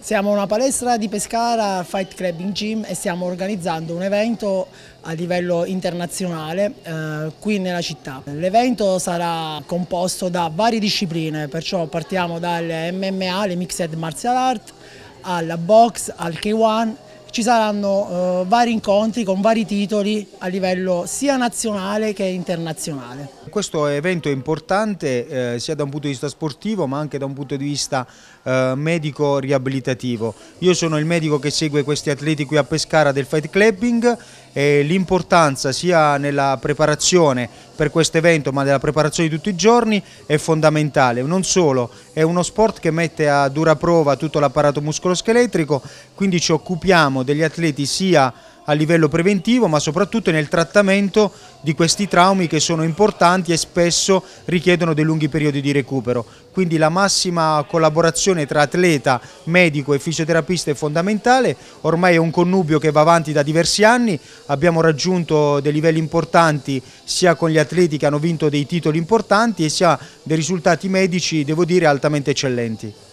Siamo una palestra di Pescara Fight Club in Gym e stiamo organizzando un evento a livello internazionale eh, qui nella città. L'evento sarà composto da varie discipline, perciò partiamo dalle MMA, le Mixed Martial Art, alla box, al K1 ci saranno eh, vari incontri con vari titoli a livello sia nazionale che internazionale. Questo evento è importante eh, sia da un punto di vista sportivo ma anche da un punto di vista eh, medico riabilitativo. Io sono il medico che segue questi atleti qui a Pescara del Fight Clubbing eh, l'importanza sia nella preparazione per questo evento ma nella preparazione di tutti i giorni è fondamentale, non solo è uno sport che mette a dura prova tutto l'apparato muscoloscheletrico quindi ci occupiamo degli atleti sia a livello preventivo ma soprattutto nel trattamento di questi traumi che sono importanti e spesso richiedono dei lunghi periodi di recupero. Quindi la massima collaborazione tra atleta, medico e fisioterapista è fondamentale, ormai è un connubio che va avanti da diversi anni, abbiamo raggiunto dei livelli importanti sia con gli atleti che hanno vinto dei titoli importanti e sia dei risultati medici devo dire altamente eccellenti.